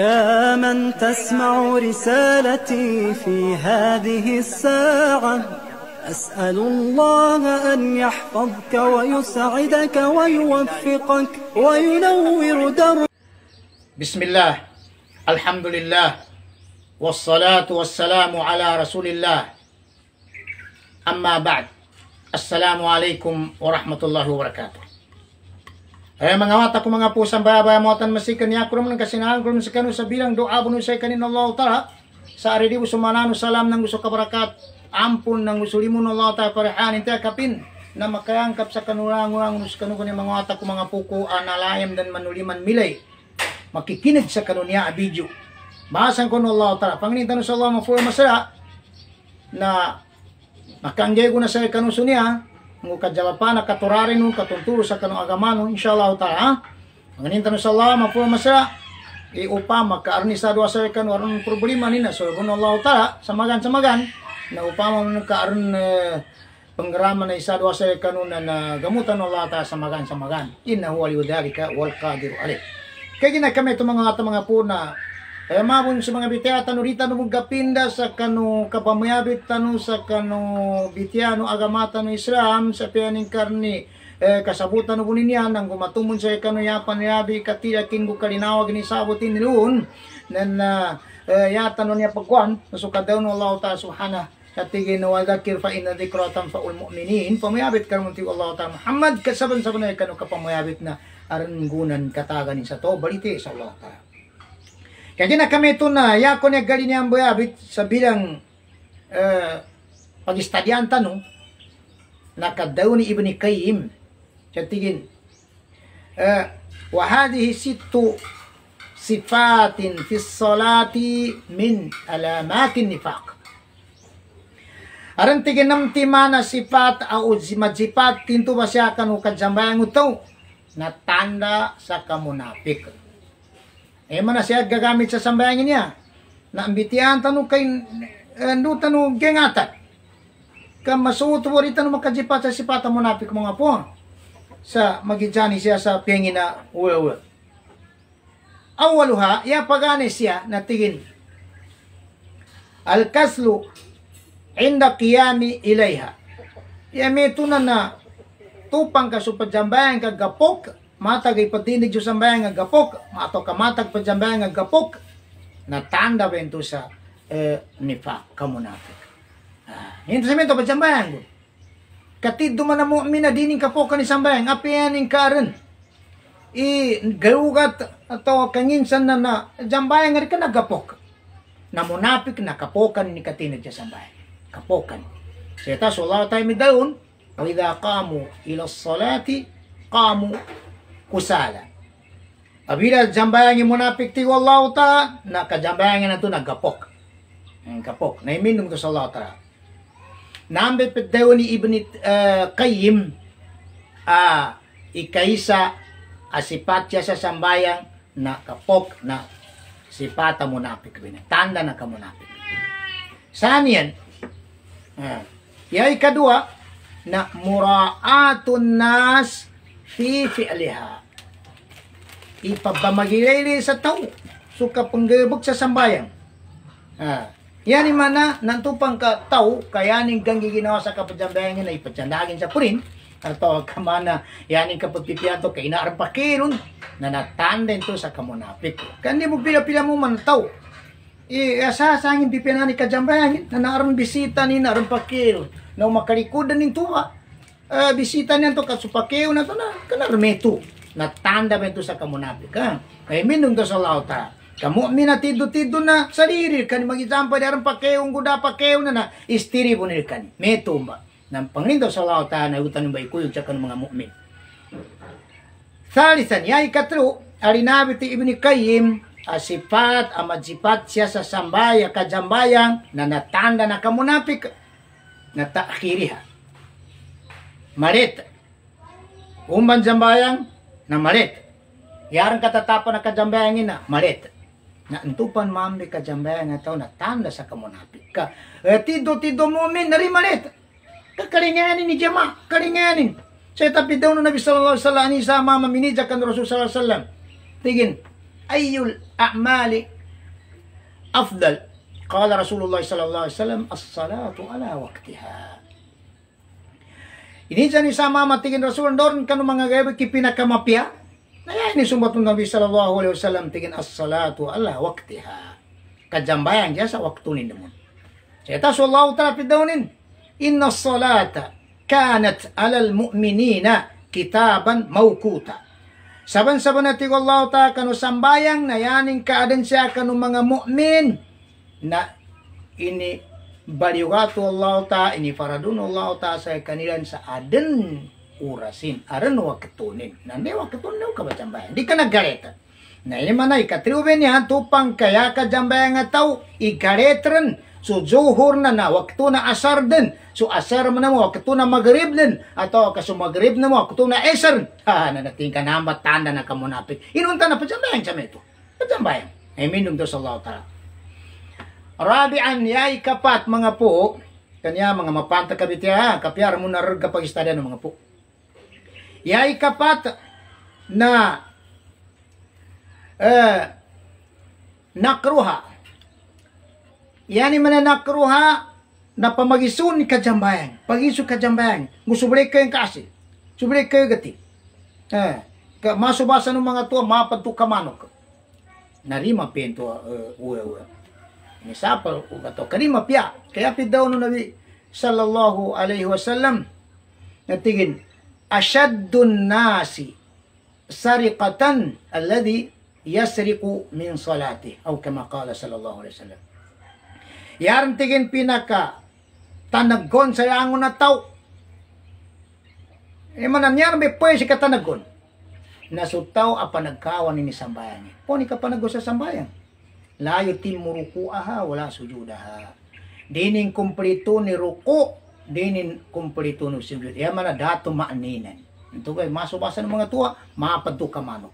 يا من تسمع رسالتي في هذه الساعة أسأل الله أن يحفظك ويسعدك ويوفقك وينور دربك بسم الله الحمد لله والصلاة والسلام على رسول الله أما بعد السلام عليكم ورحمة الله وبركاته eh mga aku ko mga pusa mo motan masikan niya kurum ng kasinaan kurum sa kanu sa bilang doa puno sa kanin Allah ta'ala sa di usumanano salam ng gusto kabarakat ampun ng usulimun Allah ta'ala parehan inta kapin na makayangkap sa kanurang-urang Nus kanu ni mga mata ko mga puko analayam dan manuliman milay makikinig sa kanunya abidyo bahasan ko Allah ta'ala panginintan sa Allah mafuwa masara na makanggay ko na sa kanusunya ngu katurarin katurarinu katunturo sa kanong agamano insyaallah taala manginta no sallah mapo masa iupama ka arni sa dua sa kan waron problema nina so kun Allah taala samagan samagan na upa man ka arun eh, penggeraman na isa dua sa kanuna na gamutan Allah taala samagan samagan inna huwa yudalika wal kadiru alik kaya ginakami itong mga mga na Kaya eh, mabon sa mga bitya, tanu rita no gapinda sa kanu kapamayabit tanu sa kanu bitya no agamata no Islam sa pianing karni. Eh, kasabutan no niya nang gumatumon sa kanu yapan yabi katila kinggo kalinawag ni sabutin niluon nan na eh, yata no niya pagkuan nasukadaw no Allah ta subhanahu katigin na wala kirfa ina dikratan fa ul mu'minin pamayabit ka munti Allah ta Muhammad kasaban sa kanu kapamayabit na aran gunan katagan sa to balite sa Allah ta Kagina kami ito na, yako niya gali niya ang bayabit sa bilang uh, eh, pag-istadyanta no, nakadaw ni Ibn Kayim Siya tigin, uh, وهذه ست صفات في min من علامات النفاق Aran ng tima sifat au majipat tinto ba siya kanu ito na tanda sa kamunapik. Eh man siya gagamit sa sambayan niya. Na ambitian tanong kay uh, eh, no tanong gengatan. Ka masuot wo ritan makajipata sipata mo napik mga po. Sa magijani siya sa pingin na uwe Awaluha, ya pagani siya na tigin. al inda qiyami ilaiha. Ya may tunan na tupang ka supadyambayan kagapok matag ay patinig Diyos ang bayan nga gapok, ato ka matag pa bayan nga gapok, na tanda ba ito sa eh, nipa kamunapik. Ah, ito sa minto pa dyan bayan ko. Katid duman na karen. I gayugat ato kanginsan na na jambayan nga ka nagapok. Namunapik na kapokan ni katinag sa sambayan. Kapokan. Sa ita, so Allah tayo midayon, وإذا قاموا kusala. Abira jambayan yung munapik ti Allah ta na kajambayan nga nato nagkapok. Ang kapok. Naiminong to sa Allah ta. Nambe pedayo ni Ibn uh, Qayyim uh, ikaisa asipat siya sa sambayang na kapok na sipata munapik bin. Tanda na kamunapik. Saan yan? Uh, yay kadua na muraatun nas fi fi'liha ipabamagilay sa tao suka panggabog sa sambayan. Ah. Yan man na nantupang ka tao kayaning gang giginawa sa kapadambayan na ipatsanagin sa purin ato kamana yaning kapagpipiyanto kay inaarpakiron na natanden to sa kamunapik. Kani mo pila-pila mo man tao. I asasangin pipinan ni kajambayan na naarang bisita ni naarang pakil na makalikodan nin tuwa. Uh, bisita niyan to kasupakeo na to na kanarmeto. Natanda ito sa kamunapika. Kaya minungto sa lauta. Kamu minatido-tido na saririr kan magitampa di aran pakeong guda pakeong na na istiri po kan. Metumba. Nang panglindo sa lauta na utan ng baykuyog sa mga mukmin. Thalisan, yay katru, alinabi ti Ibn asipat, amajipat siya sa sambaya, kajambayang, na natanda na kamunapik, na taakiriha. Marit, umban jambayang, na malit. Yarang katatapan na kajambayangin na malit. Na entupan mamri kajambayang na tao na tanda sa kamunapi. ka. eh, tido tido momen, na malit. Kakalinganin ni Jema, kalinganin. Sa itapi daw na Nabi sallallahu alaihi wasallam sa mama kan Rasul sallallahu alaihi wasallam. ayul a'mali afdal. Kala Rasulullah sallallahu alaihi wasallam, as-salatu ala waktihah. Ini jani sama matikin Rasul doon kanu mga gabi kipinakamapya. Naya ini sumbat ng Nabi sallallahu alaihi wasallam tingin as-salatu ala waktiha. Kajambayan jasa sa ni demun. Saya tahu sallallahu ta'ala pidawnin. Inna salata kanat alal mu'minina kitaban mawkuta. Saban-saban na tigo Allah ta kanu sambayang na yaning kaadan kanu mga mu'min na ini bariwatu Allah ta ini faradun Allah ta saya kanilan aden urasin aren wa ketunin nande wa ketunin ka bayang, di kana gareta na ini mana ikatriuben ya tupang kaya ka bayang nga tau igaretren so zuhur na na waktu na asar den, so asar mo na mo waktu na maghrib den, atau kaso maghrib na mo waktu na esar ha na natin na matanda na kamunapit inunta na pajambayan sa meto pajambayan ay minum to sa Allah ta'ala Rabi yai kapat mga po, kanya mga mapanta kabit ya, kapyar mo narag kapag istadya ng mga po. Yai kapat na eh, nakruha. Yani mana nakruha na pamagisun ka jambayan. Pagisun ka jambayan. Gusubre kayo yung kasi. Subre kayo gati. Eh, masubasa ng mga to, mapantukamanok. Narima pinto, uh, ura ni sapal ko gato. Kani pia Kaya pidaw no Nabi sallallahu alaihi wasallam natigin asyaddun nasi sariqatan alladhi yasriqu min salati au kama qala sallallahu alaihi wasallam yaran tigin pinaka tanaggon sa yangon na tao e eh, manan yaran be pwede si katanagon nasutaw a panagkawan ni sambayan poni ka panago sa sambayan la yutimmu ruku'aha wala sujudaha dinin kumplito ni ruku dinin kumplito ni sujud ya mana datu ma'ninan itu kay masubasa ng mga tua mapadto ka manok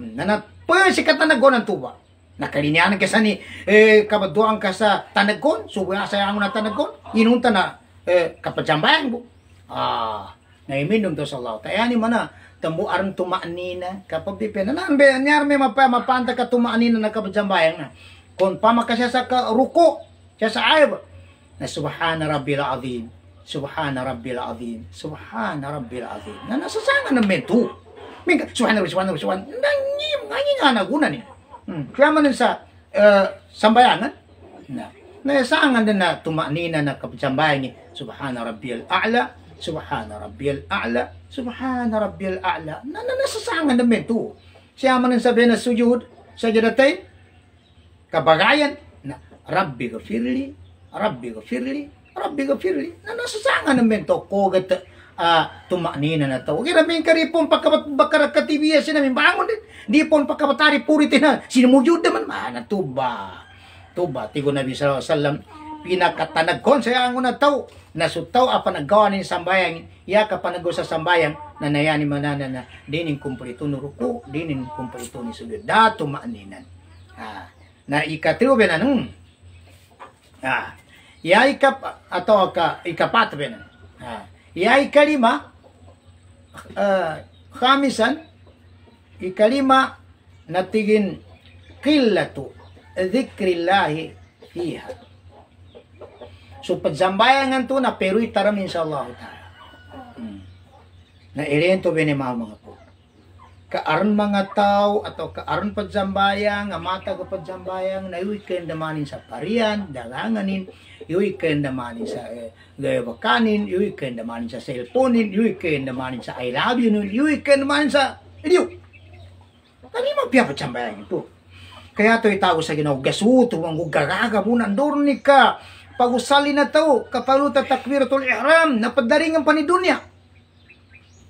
hmm, nana pa si katanagon ang tuba nakalinya ka sa ni eh, kabaduan ka sa tanagon subuya sa ang na tanagon inunta na eh, kapajambayan bu ah naiminum to sa Allah ni mana temu aran tumanina kapabipena na ambe anyar me mapa mapanta ka tumanina na kabajambayang na kon pamakasya sa ka ruko siya sa ayb na subhana rabbil azim subhana rabbil azim subhana rabbil azim na nasasanga na metu ming subhana rabbil subhana rabbil subhana nangim ngi nga guna ni hmm. kaya man eh, sa uh, na na nayasangan din na tumanina na kabajambayang ni subhana rabbil a'la subhana rabbil a'la Subhana rabbiyal A'la. Na, na nasasangan namin ito. Siya man ang sabihin na sujud, sa jadatain, kabagayan, na Rabbi gafirli, Rabbi gafirli, Rabbi gafirli, na nasasangan namin ito. Kogat uh, tumanina na ito. Kaya namin ka rin pong pagkabakarat ka TBS namin, bangon din. Di pong pagkabatari puriti na, sinumujud naman, mana tuba. Tuba, tigo Nabi Sallallahu Alaihi Wasallam pinakatanag konsayang unang tao nasutaw a panagawa ni sambayang ya ka panago sa sambayang nanayani manana na dinin kumplito no ruko dinin kumplito ni sugod dato maaninan ha na ikatiyo benanong ha ya ikap ato ka ikapat benan ha ya ikalima uh, ah, khamisan ikalima natigin qillatu dhikrillahi fiha So pagjambayan nga na pero itaram sa ta'ala. Hmm. Na irento binimaw mga po. Kaaron mga tao ato kaaron pagjambayang nga mata ko pagjambayang na iwi kayo damanin sa parian, dalanganin, iwi kayo damanin sa eh, gayabakanin, iwi kayo damanin sa cellphone, iwi kayo damanin sa I love you, iwi kayo damanin sa iliw. Kani mapiya pagjambayang ito. Kaya to itago sa ginaw gasuto, ang gugaraga mo, nandun ni ka, pagusali na tao kapaluta takwiratul ihram napadaringan panidunya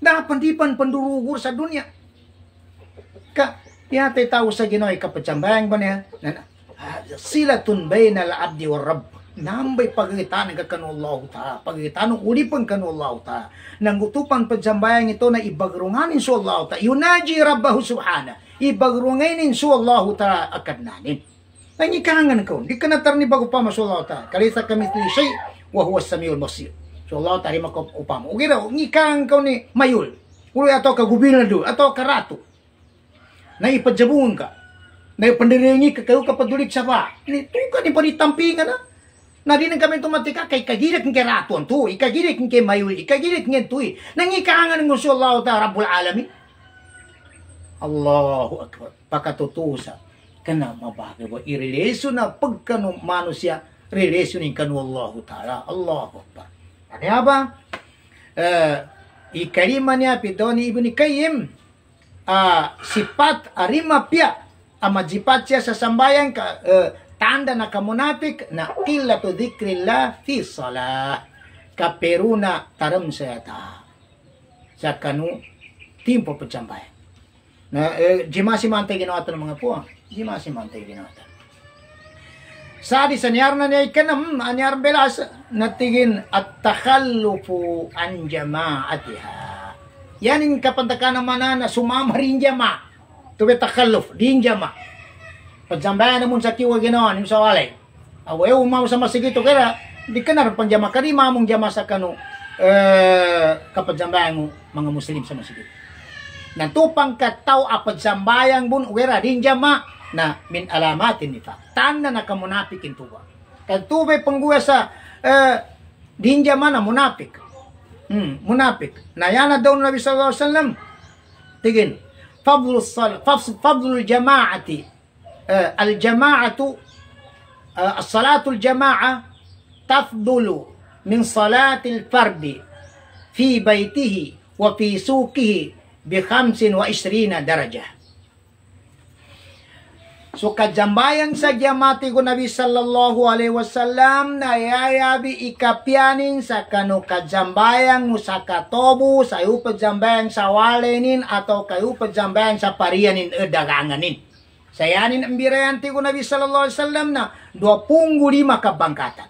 na pandipan pandurugur sa dunya ka yate tao sa ginoy kapacambayang ba niya na, sila tunbay na ah, laabdi wa rabb nambay pagitan ka kanullahu ta pagitan ulipan kanullahu ta nang utupan pajambayang ito na ibagrunganin su Allah ta yunaji rabbahu subhana ibagrunganin su Allah ta akadnanin kangen kau, Di kena ni bagu pama sholat ta. sa kami ni isai wa samiul basir. Sholat Allah tari makop Oke Okay Ni kangen kau ni mayul. atau ke gubernur dulu atau ke ratu. Na ipadjabungan ka. pendiri ni ka kau ke sa siapa. Ni kan ni tamping na. Na din kami tumatika kay kagirik ng rato to, ikagirik ng mayul, ikagirik ng tuy. Nangikangan ng so Allah ta Rabbul alami, Allahu Akbar. Pakatutusa mabahagi wa bahwa Na pegkanu manusia ni kanu Allah Ta'ala. Allahu Akbar. Ada apa? Uh, I kalimanya pidoni ibni Qayyim a sifat arima pia ama jipatia sa ka eh, tanda na kamunafik na qillatu dhikrillah fi salah ka peruna taram saya ta timpo pecambayan Nah, uh, eh, jimasi mantai ginawa ng mga puwang dimasimam tay ginata sa di sanyar na niya ikanam anyar belas natigin at takhallufu an jamaatiha yanin kapantaka naman manana sumama rin jama tuwi takhalluf din jama pagsambayan namun sa kiwa ginawa yung sawalay. Awe, umaw sa masigito kaya di ka na jama. Karima mong jama sa kanu eh, mo, mga muslim sa masigito Nantupang kataw apad sambayang bun wera din jama na min alamatin nita. Tanda na ka munapik in tuba. Kaya tubay pangguya sa uh, dinja man na munapik. Hmm, munapik. Na yan na daw na Nabi sallallahu alaihi wasallam. Tigin. Fadlul, sal fadlu jamaati. Uh, al jamaatu uh, as-salatu al jamaa tafdulu min salati al fardi fi baytihi. wa fi sukihi. bi khamsin wa isrina darajah. suka jambayan sa giyamati ko Nabi sallallahu alaihi wasallam na yayabi ikapyanin sa kanu kajambayang mo sa katobo sa iyo sa walenin atau kayu pajambayang sa parianin e eh, daganganin. Sayanin ang birayanti ko Nabi sallallahu alaihi wasallam na 25 kabangkatan.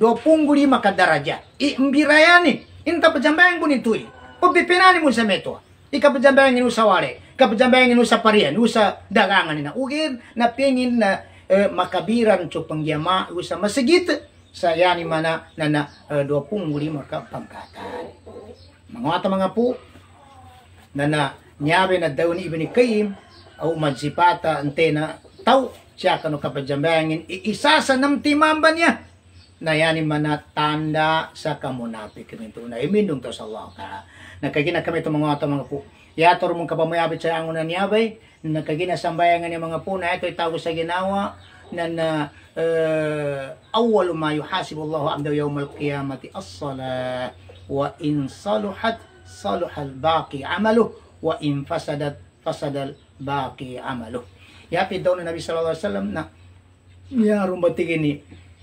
25 kadarajat. Imbirayanin. Inta pajambayang ko nito eh. Pagpipinanin mo sa meto. Ti kapajambayang inusa wari. Kapajambayang inusa parian. sa dagangan na ugin na pingin na eh, makabiran so pangyama. Usa masigit sa yani mana na na uh, dwapung muli makapangkatan. Mga mga po na na nyabe na daw ni ibni o au madsipata antena tau siya kanu kapajambayangin iisa sa namtimamba niya nayani manatanda sa kamunapik kami ito na iminong to sa Allah ka nagkagina kami ito mga ito mga po yator mong kapamayabit sa angon na niyabay nagkagina sambayangan ni mga po na ito itago sa ginawa na na uh, eh, awal ma yuhasibu Allah amdaw yawm al-qiyamati as-salah wa in saluhat saluhal baqi amalu wa in fasadat fasadal baqi amalu yapid daw na Nabi sallallahu alaihi wasallam na yarong batigin ni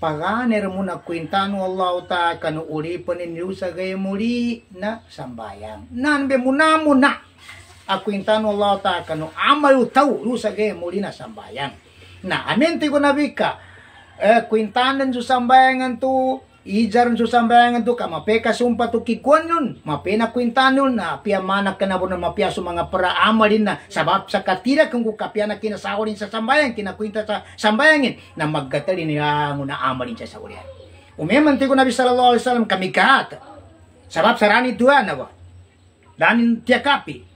paganer mo na kwintano Allah ta kanu uli paninyo sa muli na sambayang. Nanbe mo na mo na. Akwintano Allah ta kanu amalu tau sa gaya muli na sambayang. Na amin ko na bika. Eh, kwintanan sa sambayangan to Ijaron susambayangan to ka, peka sumpa to kikuan yun, mapena na kwintan yun, na piamanak ka na po na mapiaso mga paraama rin na sabab sa katira kung na kinasaho rin sa sambayang, kinakwinta sa sambayangin, na magkatalin niya ah, mo na ama rin sa saurian. Ya. Umemanti ko Nabi Sallallahu Alaihi Wasallam kami kahat, sabab sarani tuan na ba, danin tiyakapi,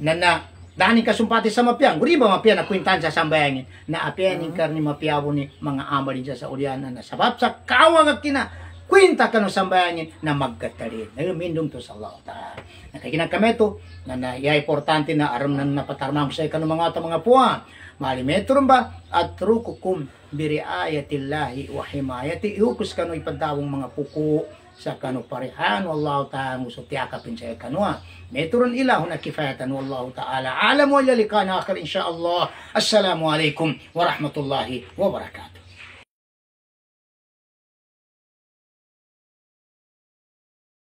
na na Dani kasumpati sa mapiang. Uri ba mapiyan na kwintansya sa bayangin? Na apiyan uh -huh. Hmm. karni mapiyawo ni mga amalin sa ulyanan na sabab sa kawang akina kwinta kanu sa bayangin na magkatali. Nagamindong to sa Allah Ta'ala. Nakaginang kami to na naiya importante na aram na napatarmang sa ikano mga ito mga puwan. Malimetron ba? At rukukum biriayatillahi wa himayati. Ihukus kanu ipagdawang mga puko sa kanu parihan wallahu ta'ala musutiyakapin sa kanwa meturon ilahu na kifayatan wallahu ta'ala alam wa lalika na akhir insyaallah assalamu alaikum wa rahmatullahi wa barakatuh